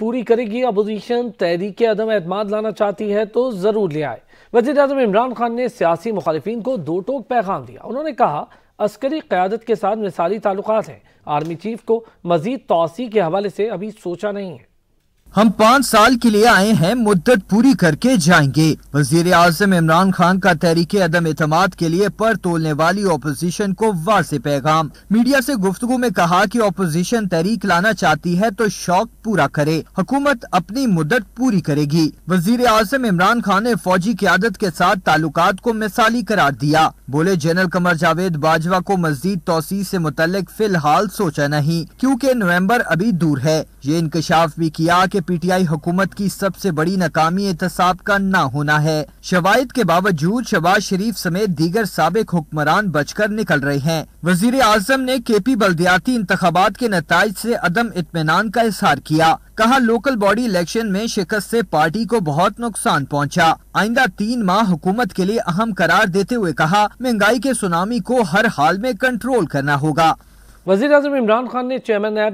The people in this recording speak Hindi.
पूरी करेगी अपोजिशन तहरीक अदम एतमाद लाना चाहती है तो ज़रूर ले आए वजी अजम इमरान खान ने सियासी मुखालफी को दो टोक पैगाम दिया उन्होंने कहा अस्करी क्यादत के साथ मिसाली ताल्लुक हैं आर्मी चीफ को मजीद तोसी के हवाले से अभी सोचा नहीं है हम पाँच साल के लिए आए हैं मुद्दत पूरी करके जाएंगे वजीर आजम इमरान खान का तहरीक अदम एतम के लिए पर तोलने वाली अपोजिशन को वाज पैगाम मीडिया ऐसी गुफ्तु में कहा की अपोजिशन तहरीक लाना चाहती है तो शौक पूरा करे हुकूमत अपनी मुद्दत पूरी करेगी वजीर आजम इमरान खान ने फौजी क्यादत के साथ ताल्लुक को मिसाली करार दिया बोले जनरल कमर जावेद बाजवा को मजीद तोसी ऐसी मुतल फिलहाल सोचा नहीं क्यूँकी नवम्बर अभी दूर है ये इंकशाफ भी किया की के पीटीआई हुकूमत की सबसे बड़ी नाकामी एहतसाब का न होना है शवायद के बावजूद शबाज शरीफ समेत दीगर सबक हुक्मरान बचकर निकल रहे हैं वजीर आजम ने के पी बल्दियाती इंतबात के नतज ऐसी अदम इतमान का इजहार किया कहा लोकल बॉडी इलेक्शन में शिकस्त से पार्टी को बहुत नुकसान पहुंचा। आइंदा तीन माह हुकूमत के लिए अहम करार देते हुए कहा महंगाई के सुनामी को हर हाल में कंट्रोल करना होगा वजी अजम इमरान खान ने चेयरमैन